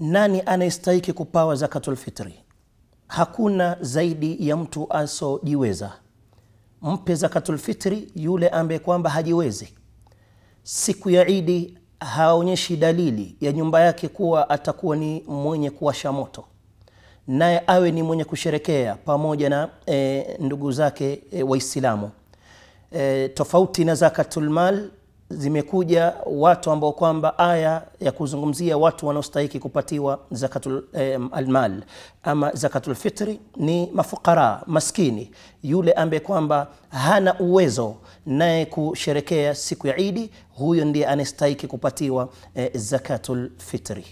nani anayestahiki kupawa zakatul fitri? Hakuna zaidi ya mtu asojiweza. Mpe zakatul fitri yule ambaye kwamba hajiwezi. Siku ya Idi haonyeshi dalili ya nyumba yake kuwa atakuwa ni mwenye kuwasha moto, naye awe ni mwenye kusherekea pamoja na e, ndugu zake e, Waislamu e, tofauti na zakatulmal zimekuja watu ambao kwamba aya ya kuzungumzia watu wanaostahiki kupatiwa zakatul eh, almal ama zakatul fitri ni mafukara maskini, yule ambaye kwamba hana uwezo naye kusherekea siku ya Idi, huyo ndiye anastahiki kupatiwa eh, zakatul fitri.